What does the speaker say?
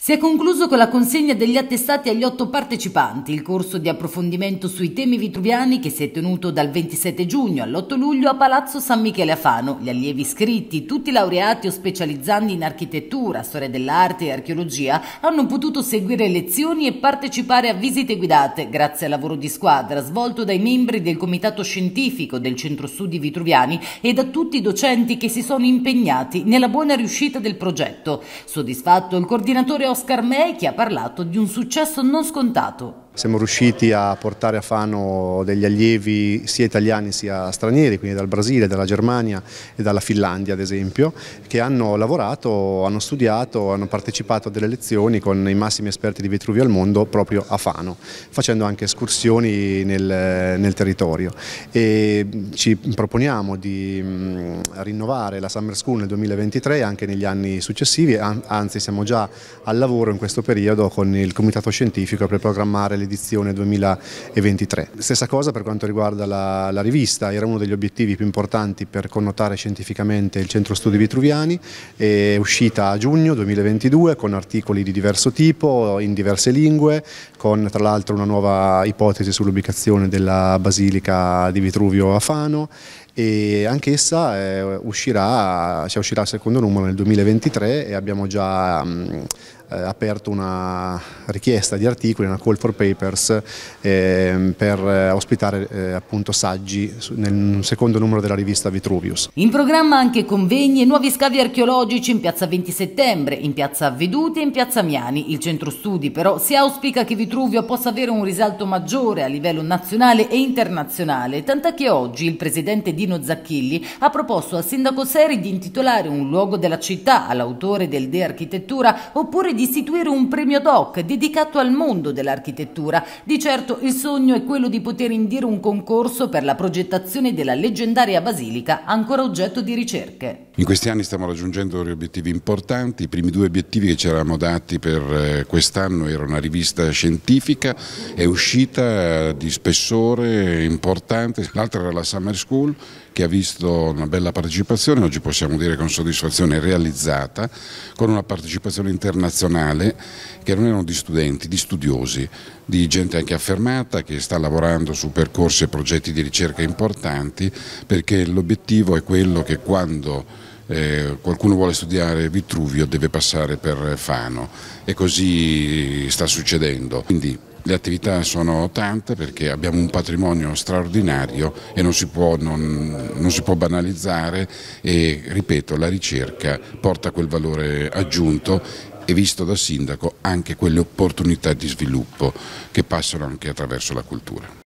Si è concluso con la consegna degli attestati agli otto partecipanti il corso di approfondimento sui temi vitruviani che si è tenuto dal 27 giugno all'8 luglio a Palazzo San Michele a Fano. Gli allievi iscritti, tutti laureati o specializzandi in architettura, storia dell'arte e archeologia, hanno potuto seguire lezioni e partecipare a visite guidate grazie al lavoro di squadra svolto dai membri del comitato scientifico del Centro Studi Vitruviani e da tutti i docenti che si sono impegnati nella buona riuscita del progetto. Soddisfatto il coordinatore Oscar May che ha parlato di un successo non scontato siamo riusciti a portare a Fano degli allievi sia italiani sia stranieri, quindi dal Brasile, dalla Germania e dalla Finlandia ad esempio, che hanno lavorato, hanno studiato, hanno partecipato a delle lezioni con i massimi esperti di Vetruvio al mondo proprio a Fano, facendo anche escursioni nel, nel territorio. E ci proponiamo di mm, rinnovare la Summer School nel 2023 anche negli anni successivi, anzi siamo già al lavoro in questo periodo con il Comitato Scientifico per programmare le edizione 2023. Stessa cosa per quanto riguarda la, la rivista, era uno degli obiettivi più importanti per connotare scientificamente il Centro Studi Vitruviani, è uscita a giugno 2022 con articoli di diverso tipo, in diverse lingue, con tra l'altro una nuova ipotesi sull'ubicazione della Basilica di Vitruvio a Fano e essa eh, uscirà, cioè uscirà il secondo numero nel 2023 e abbiamo già mh, mm, eh, aperto una richiesta di articoli, una call for papers ehm, eh, per ospitare eh, appunto saggi nel secondo numero della rivista Vitruvius. In programma anche convegni e nuovi scavi archeologici in piazza 20 settembre, in piazza Veduti e in piazza Miani. Il centro studi però si auspica che Vitruvio possa avere un risalto maggiore a livello nazionale e internazionale, tant'è che oggi il presidente di Martino Zacchilli ha proposto al sindaco Seri di intitolare un luogo della città all'autore del De Architettura oppure di istituire un premio doc dedicato al mondo dell'architettura. Di certo il sogno è quello di poter indire un concorso per la progettazione della leggendaria basilica ancora oggetto di ricerche. In questi anni stiamo raggiungendo degli obiettivi importanti, i primi due obiettivi che ci eravamo dati per eh, quest'anno era una rivista scientifica, è uscita di spessore importante, l'altra era la Summer School che ha visto una bella partecipazione, oggi possiamo dire con soddisfazione realizzata, con una partecipazione internazionale che non erano di studenti, di studiosi, di gente anche affermata che sta lavorando su percorsi e progetti di ricerca importanti perché l'obiettivo è quello che quando eh, qualcuno vuole studiare Vitruvio deve passare per Fano e così sta succedendo. Quindi le attività sono tante perché abbiamo un patrimonio straordinario e non si può, non, non si può banalizzare e ripeto la ricerca porta quel valore aggiunto e visto da sindaco anche quelle opportunità di sviluppo che passano anche attraverso la cultura.